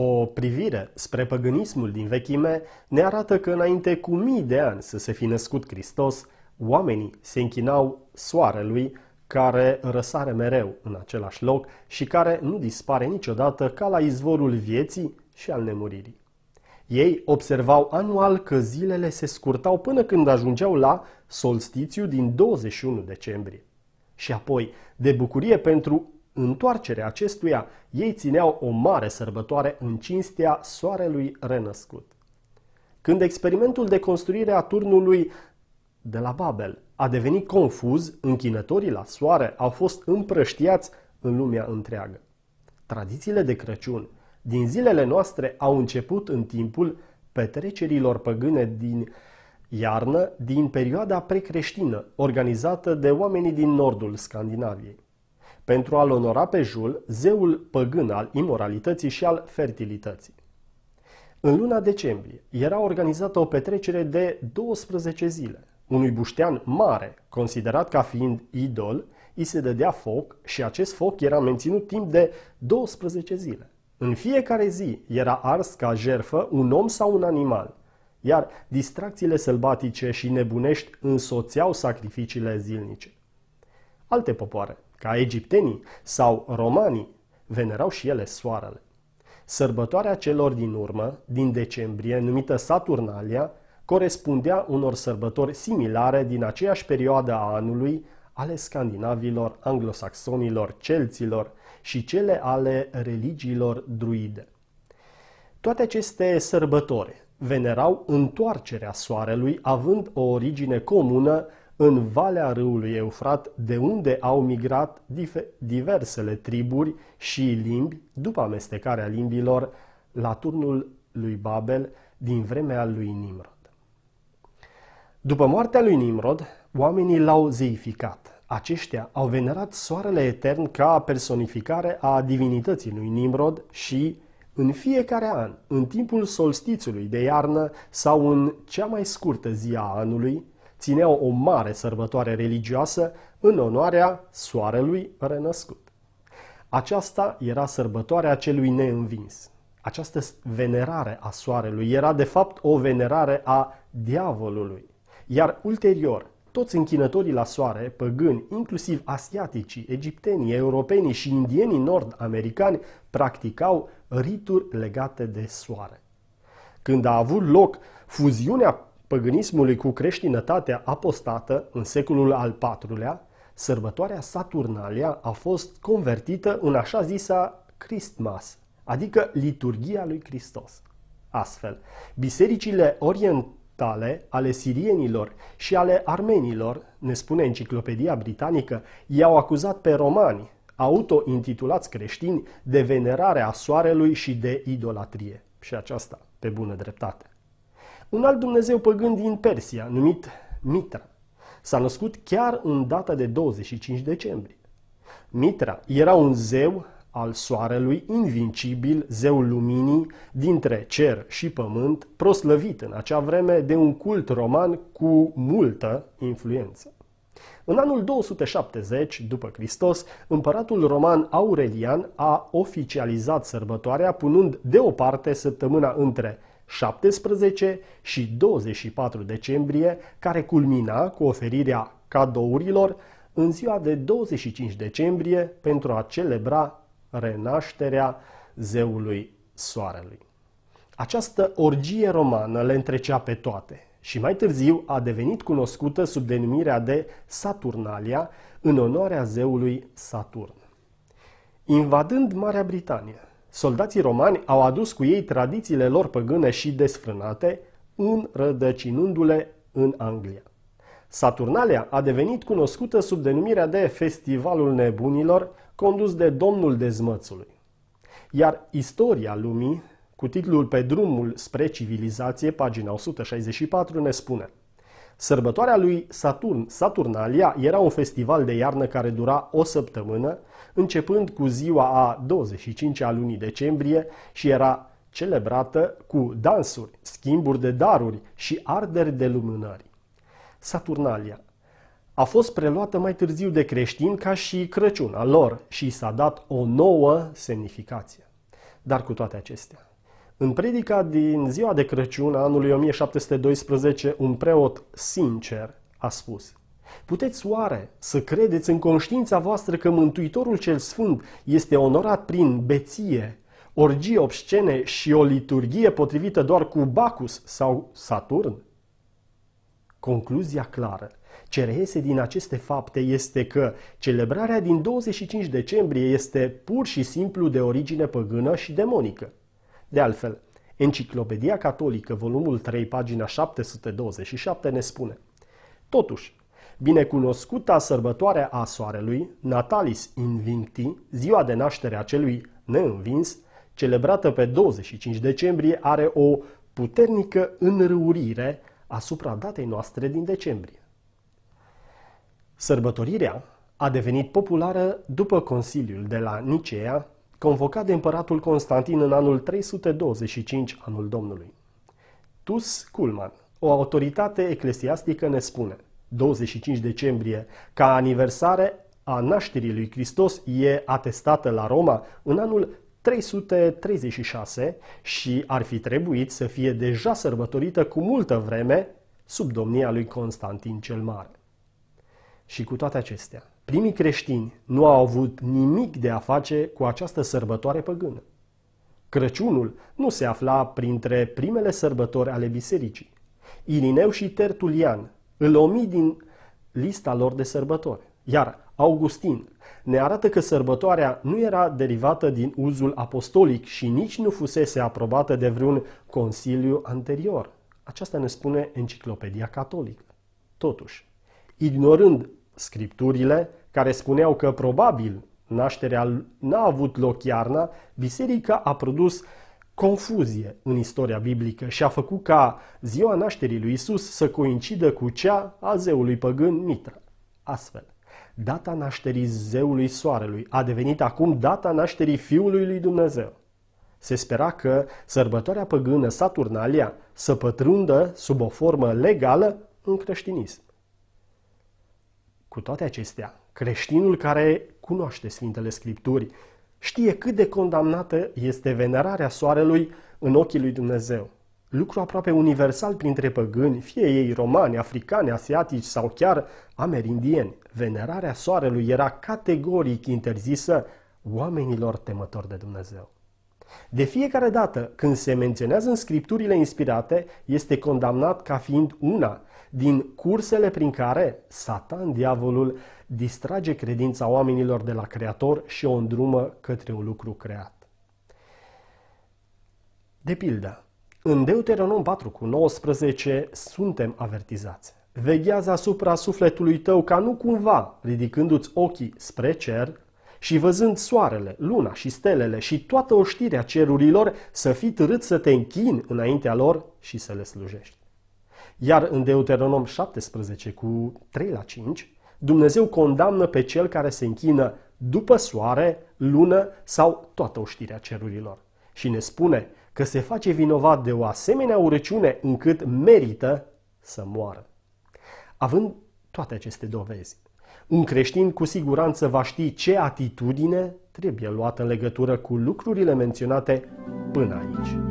O privire spre păgânismul din vechime ne arată că înainte cu mii de ani să se fi născut Hristos, oamenii se închinau soarelui care răsare mereu în același loc și care nu dispare niciodată ca la izvorul vieții și al nemuririi. Ei observau anual că zilele se scurtau până când ajungeau la solstițiu din 21 decembrie. Și apoi, de bucurie pentru întoarcerea acestuia, ei țineau o mare sărbătoare în cinstea soarelui renăscut. Când experimentul de construire a turnului de la Babel a devenit confuz, închinătorii la soare au fost împrăștiați în lumea întreagă. Tradițiile de Crăciun din zilele noastre au început în timpul petrecerilor păgâne din iarnă din perioada precreștină, organizată de oamenii din nordul Scandinaviei. Pentru a-l onora pe Jul, zeul păgân al imoralității și al fertilității. În luna decembrie era organizată o petrecere de 12 zile. Unui buștean mare, considerat ca fiind idol, îi se dădea foc și acest foc era menținut timp de 12 zile. În fiecare zi era ars ca jerfă un om sau un animal, iar distracțiile sălbatice și nebunești însoțeau sacrificiile zilnice. Alte popoare ca egiptenii sau romanii, venerau și ele soarele. Sărbătoarea celor din urmă, din decembrie, numită Saturnalia, corespundea unor sărbători similare din aceeași perioadă a anului ale scandinavilor, anglosaxonilor, celților și cele ale religiilor druide. Toate aceste sărbători venerau întoarcerea soarelui având o origine comună în valea râului Eufrat, de unde au migrat diversele triburi și limbi, după amestecarea limbilor, la turnul lui Babel din vremea lui Nimrod. După moartea lui Nimrod, oamenii l-au zeificat. Aceștia au venerat soarele etern ca personificare a divinității lui Nimrod și, în fiecare an, în timpul solstițiului de iarnă sau în cea mai scurtă zi a anului, țineau o mare sărbătoare religioasă în onoarea soarelui renăscut. Aceasta era sărbătoarea celui neînvins. Această venerare a soarelui era de fapt o venerare a diavolului. Iar ulterior, toți închinătorii la soare, păgâni, inclusiv asiaticii, egiptenii, europenii și indienii nord-americani, practicau rituri legate de soare. Când a avut loc fuziunea păgânismului cu creștinătatea apostată în secolul al IV-lea, sărbătoarea Saturnalia a fost convertită în așa zisa Christmas, adică liturgia lui Hristos. Astfel, bisericile orientale ale sirienilor și ale armenilor, ne spune enciclopedia britanică, i-au acuzat pe romani, auto-intitulați creștini, de venerare a soarelui și de idolatrie. Și aceasta pe bună dreptate. Un alt Dumnezeu păgând din Persia, numit Mitra, s-a născut chiar în data de 25 decembrie. Mitra era un zeu al soarelui invincibil, zeul luminii, dintre cer și pământ, proslăvit în acea vreme de un cult roman cu multă influență. În anul 270 după Hristos, împăratul roman Aurelian a oficializat sărbătoarea punând deoparte săptămâna între 17 și 24 decembrie, care culmina cu oferirea cadourilor în ziua de 25 decembrie pentru a celebra renașterea zeului soarelui. Această orgie romană le întrecea pe toate și mai târziu a devenit cunoscută sub denumirea de Saturnalia în onoarea zeului Saturn. Invadând Marea Britanie, soldații romani au adus cu ei tradițiile lor păgâne și desfrânate, înrădăcinându-le în Anglia. Saturnalia a devenit cunoscută sub denumirea de Festivalul Nebunilor, condus de Domnul Dezmățului. Iar istoria lumii, cu titlul Pe drumul spre civilizație, pagina 164, ne spune – Sărbătoarea lui Saturn, Saturnalia, era un festival de iarnă care dura o săptămână, începând cu ziua a 25 a lunii decembrie și era celebrată cu dansuri, schimburi de daruri și arderi de lumânări. Saturnalia a fost preluată mai târziu de creștini ca și Crăciun al lor și s-a dat o nouă semnificație. Dar cu toate acestea, în predica din ziua de Crăciun a anului 1712, un preot sincer a spus Puteți oare să credeți în conștiința voastră că Mântuitorul cel Sfânt este onorat prin beție, orgie obscene și o liturghie potrivită doar cu Bacus sau Saturn? Concluzia clară ce reiese din aceste fapte este că celebrarea din 25 decembrie este pur și simplu de origine păgână și demonică. De altfel, Enciclopedia Catolică, volumul 3, pagina 727, ne spune Totuși, binecunoscuta sărbătoare a soarelui, Natalis Invincti, ziua de naștere a celui neînvins, celebrată pe 25 decembrie, are o puternică înrăurire asupra datei noastre din decembrie. Sărbătorirea a devenit populară după Consiliul de la Nicea convocat de împăratul Constantin în anul 325 anul Domnului. Tus Culman, o autoritate eclesiastică ne spune 25 decembrie, ca aniversare a nașterii lui Hristos e atestată la Roma în anul 336 și ar fi trebuit să fie deja sărbătorită cu multă vreme sub domnia lui Constantin cel Mare. Și cu toate acestea, primii creștini nu au avut nimic de a face cu această sărbătoare păgână. Crăciunul nu se afla printre primele sărbători ale bisericii. Irineu și Tertulian îl omi din lista lor de sărbători. Iar Augustin ne arată că sărbătoarea nu era derivată din uzul apostolic și nici nu fusese aprobată de vreun consiliu anterior. Aceasta ne spune Enciclopedia Catolică. Totuși, ignorând scripturile, care spuneau că probabil nașterea n-a avut loc iarna, biserica a produs confuzie în istoria biblică și a făcut ca ziua nașterii lui Isus să coincidă cu cea a zeului păgân Mitra. Astfel, data nașterii zeului soarelui a devenit acum data nașterii Fiului lui Dumnezeu. Se spera că sărbătoarea păgână Saturnalia să pătrundă sub o formă legală în creștinism. Cu toate acestea, creștinul care cunoaște Sfintele Scripturi știe cât de condamnată este venerarea soarelui în ochii lui Dumnezeu. Lucru aproape universal printre păgâni, fie ei romani, africani, asiatici sau chiar amerindieni. Venerarea soarelui era categoric interzisă oamenilor temători de Dumnezeu. De fiecare dată când se menționează în scripturile inspirate, este condamnat ca fiind una din cursele prin care Satan, diavolul, distrage credința oamenilor de la Creator și o îndrumă către un lucru creat. De pildă, în Deuteronom 4 cu 19 suntem avertizați. Veghează asupra sufletului tău ca nu cumva, ridicându-ți ochii spre cer și văzând soarele, luna și stelele și toată oștirea cerurilor, să fii târât să te închin înaintea lor și să le slujești. Iar în Deuteronom 17 cu 3 la 5, Dumnezeu condamnă pe cel care se închină după soare, lună sau toată oștirea cerurilor și ne spune că se face vinovat de o asemenea urăciune încât merită să moară. Având toate aceste dovezi, un creștin cu siguranță va ști ce atitudine trebuie luată în legătură cu lucrurile menționate până aici.